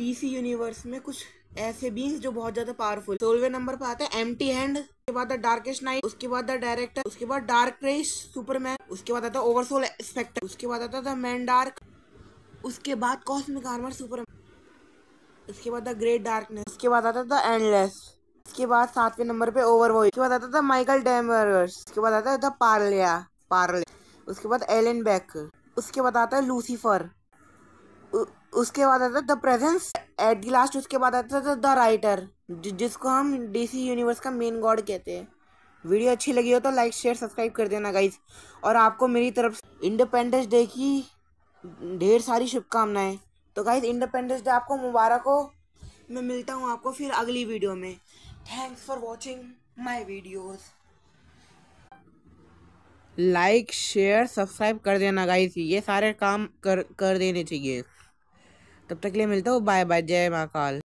DC universe में कुछ ऐसे बींग जो बहुत ज्यादा पावरफुल सोलवे नंबर पर आता है एम टी हैंड उसके बाद डार्केस्ट नाइट उसके बाद द डायरेक्टर उसके बाद डार्क रेस सुपरमैन उसके बाद आता ओवरसोल स्पेक्टर उसके बाद आता था मैन डार्क उसके बाद कॉस्मिक आर्मर सुपरमैन उसके बाद द ग्रेट डार्कनेस उसके बाद आता था एंडलेस उसके बाद सातवें नंबर पे ओवर वॉइस उसके बाद आता था माइकल डेमर्स उसके बाद आता था पार्लिया पार्ले उसके बाद एलन बैक उसके बाद आता है लूसीफर उसके बाद आता था the presence at the last उसके बाद आता था द राइटर जिसको हम डीसी यूनिवर्स का मेन गॉड कहते हैं वीडियो अच्छी लगी हो तो लाइक शेयर सब्सक्राइब कर देना गाइज और आपको मेरी तरफ से इंडिपेंडेंस डे की ढेर सारी शुभकामनाएं तो गाइज इंडिपेंडेंस डे आपको मुबारक हो मैं मिलता हूँ आपको फिर अगली वीडियो में thanks for watching my videos like share subscribe कर देना गाइस ये सारे काम कर कर देने चाहिए तब तक के लिए मिलता हूँ बाय बाय जय महाकाल